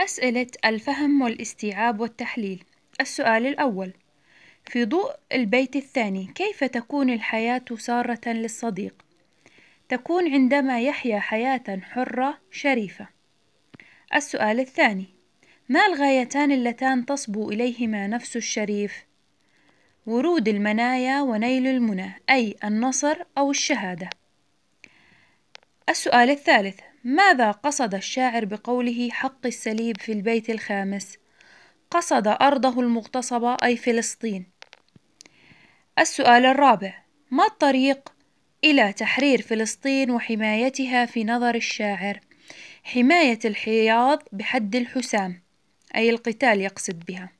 أسئلة الفهم والاستيعاب والتحليل السؤال الأول في ضوء البيت الثاني كيف تكون الحياة سارة للصديق؟ تكون عندما يحيا حياة حرة شريفة السؤال الثاني ما الغايتان اللتان تصبو إليهما نفس الشريف؟ ورود المنايا ونيل المنى أي النصر أو الشهادة السؤال الثالث ماذا قصد الشاعر بقوله حق السليب في البيت الخامس قصد ارضه المغتصبه اي فلسطين السؤال الرابع ما الطريق الى تحرير فلسطين وحمايتها في نظر الشاعر حمايه الحياض بحد الحسام اي القتال يقصد بها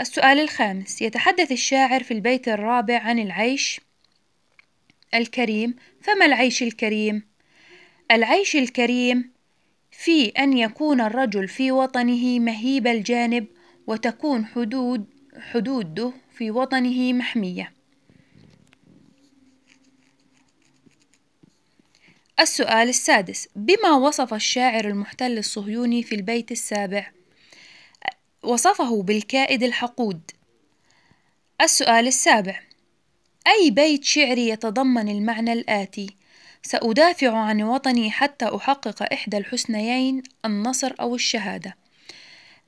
السؤال الخامس يتحدث الشاعر في البيت الرابع عن العيش الكريم فما العيش الكريم العيش الكريم في ان يكون الرجل في وطنه مهيب الجانب وتكون حدود حدوده في وطنه محميه السؤال السادس بما وصف الشاعر المحتل الصهيوني في البيت السابع وصفه بالكائد الحقود السؤال السابع أي بيت شعري يتضمن المعنى الآتي سأدافع عن وطني حتى أحقق إحدى الحسنيين النصر أو الشهادة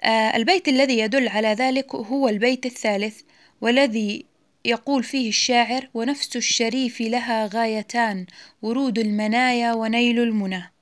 آه، البيت الذي يدل على ذلك هو البيت الثالث والذي يقول فيه الشاعر ونفس الشريف لها غايتان ورود المنايا ونيل المنى